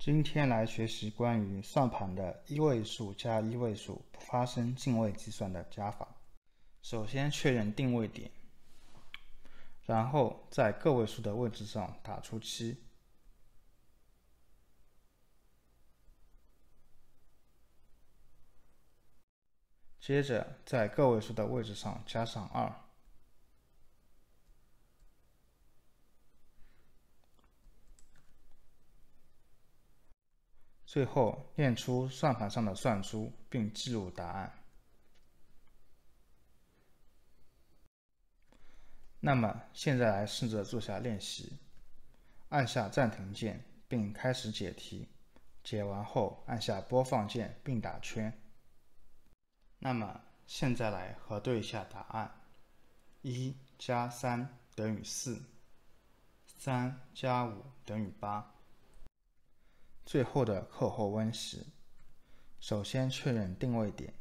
今天来学习关于算盘的一位数加一位数不发生进位计算的加法。首先确认定位点，然后在个位数的位置上打出七，接着在个位数的位置上加上二。最后，练出算盘上的算珠，并记录答案。那么，现在来试着做下练习。按下暂停键，并开始解题。解完后，按下播放键，并打圈。那么，现在来核对一下答案：一加三等于四，三加五等于八。最后的课后温习，首先确认定位点，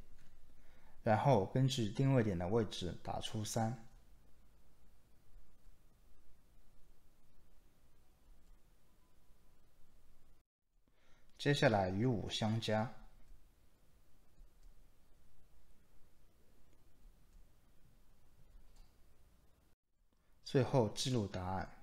然后根据定位点的位置打出三，接下来与五相加，最后记录答案。